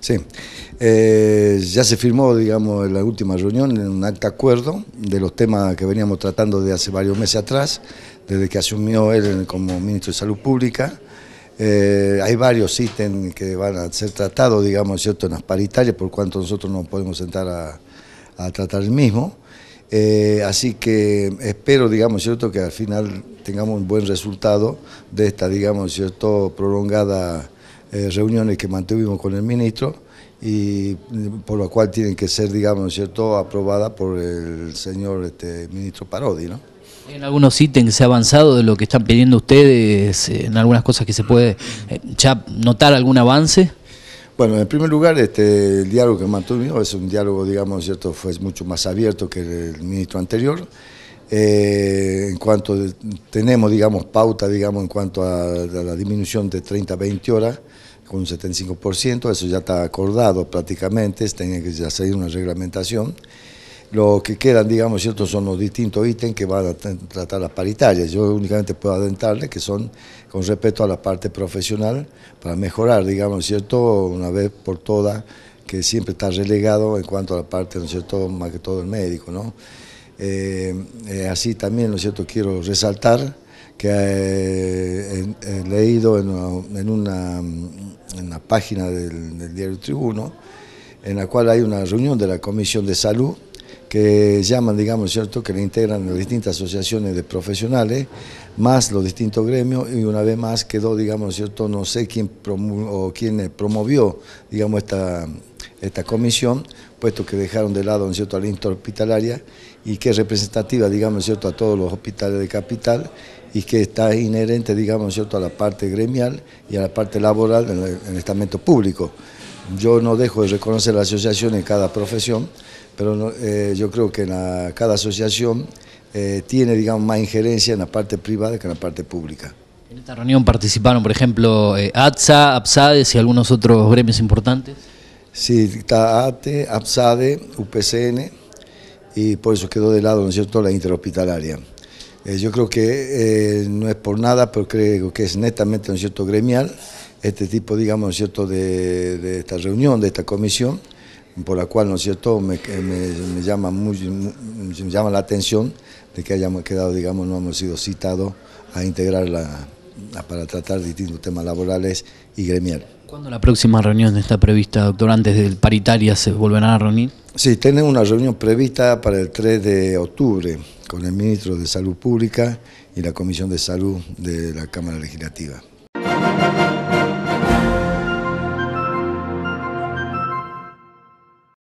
Sí, eh, ya se firmó, digamos, en la última reunión en un acta acuerdo de los temas que veníamos tratando de hace varios meses atrás, desde que asumió él como ministro de Salud Pública. Eh, hay varios ítems que van a ser tratados, digamos, ¿cierto? en las paritarias, por cuanto nosotros no podemos sentar a, tratar el mismo. Eh, así que espero, digamos, ¿cierto?, que al final tengamos un buen resultado de esta, digamos, ¿cierto?, prolongada eh, reuniones que mantuvimos con el ministro y por lo cual tienen que ser, digamos, ¿cierto?, aprobada por el señor este, ministro Parodi, ¿no? En algunos ítems se ha avanzado de lo que están pidiendo ustedes, eh, en algunas cosas que se puede eh, ya notar algún avance. Bueno, en primer lugar, este, el diálogo que mantuvimos es un diálogo, digamos, cierto, fue mucho más abierto que el ministro anterior. Eh, en cuanto tenemos, digamos, pauta, digamos, en cuanto a, la disminución de 30 a 20 horas, con un 75%, eso ya está acordado prácticamente, tiene que salir una reglamentación. Lo que quedan, digamos, cierto, son los distintos ítems que van a tratar las paritarias. Yo únicamente puedo adentrarles que son con respecto a la parte profesional para mejorar, digamos, cierto, una vez por todas, que siempre está relegado en cuanto a la parte, cierto?, más que todo el médico, ¿no? Eh, eh, así también, ¿no cierto?, quiero resaltar que he, eh, leído en una, en una, mm, página del, diario Tribuno, en la cual hay una reunión de la Comisión de Salud que llaman, digamos, ¿cierto?, que le integran las distintas asociaciones de profesionales, más los distintos gremios, y una vez más quedó, digamos, ¿cierto?, no sé quién, quién promovió, digamos, esta, esta comisión, puesto que dejaron de lado, ¿no cierto?, a la hospitalaria y que es representativa, digamos, cierto?, a todos los hospitales de capital y que está inherente, digamos, cierto?, a la parte gremial y a la parte laboral en el, estamento público. Yo no dejo de reconocer la asociación en cada profesión, pero eh, yo creo que cada asociación eh, tiene, digamos, más injerencia en la parte privada que en la parte pública. En esta reunión participaron, por ejemplo, eh, ATSA, APSADES y algunos otros gremios importantes. Sí, ATE, APSADE, UPCN, y por eso quedó de lado, ¿no es cierto?, la interhospitalaria. Eh, yo creo que eh, no es por nada, pero creo que es netamente, ¿no es cierto?, gremial, este tipo, digamos, ¿no es cierto?, de, esta reunión, de esta comisión, por la cual, ¿no es cierto?, me, me, llama, me llama la atención de que hayamos quedado, digamos, no hemos sido citados a integrar la, Ah, para tratar distintos temas laborales y gremial. ¿Cuándo la próxima reunión está prevista, doctor? ¿Antes del paritaria se volverán a reunir? Sí, tenemos una reunión prevista para el 3 de octubre con el ministro de Salud Pública y la Comisión de Salud de la Cámara Legislativa.